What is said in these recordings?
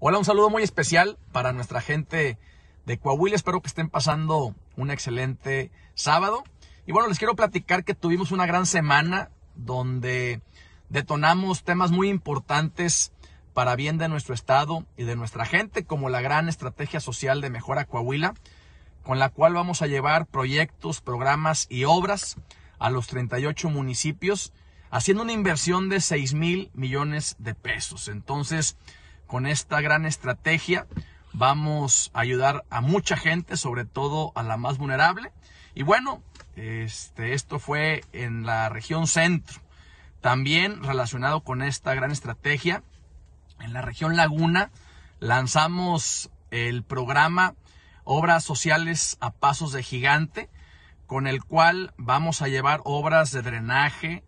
Hola, un saludo muy especial para nuestra gente de Coahuila. Espero que estén pasando un excelente sábado. Y bueno, les quiero platicar que tuvimos una gran semana donde detonamos temas muy importantes para bien de nuestro estado y de nuestra gente, como la gran estrategia social de mejora Coahuila, con la cual vamos a llevar proyectos, programas y obras a los 38 municipios, haciendo una inversión de 6 mil millones de pesos. Entonces, con esta gran estrategia vamos a ayudar a mucha gente, sobre todo a la más vulnerable. Y bueno, este, esto fue en la región centro. También relacionado con esta gran estrategia, en la región laguna lanzamos el programa Obras Sociales a Pasos de Gigante, con el cual vamos a llevar obras de drenaje,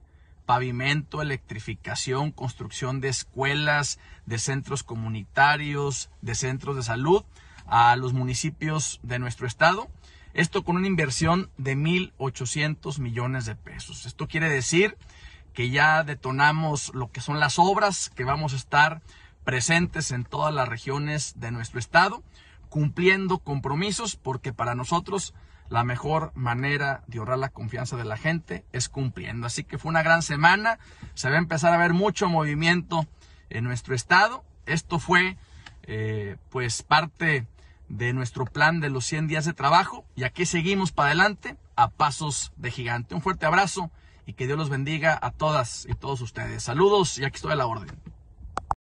pavimento, electrificación, construcción de escuelas, de centros comunitarios, de centros de salud a los municipios de nuestro estado. Esto con una inversión de 1.800 millones de pesos. Esto quiere decir que ya detonamos lo que son las obras, que vamos a estar presentes en todas las regiones de nuestro estado, cumpliendo compromisos, porque para nosotros la mejor manera de ahorrar la confianza de la gente es cumpliendo. Así que fue una gran semana. Se va a empezar a ver mucho movimiento en nuestro estado. Esto fue eh, pues parte de nuestro plan de los 100 días de trabajo y aquí seguimos para adelante a pasos de gigante. Un fuerte abrazo y que Dios los bendiga a todas y todos ustedes. Saludos y aquí estoy a la orden.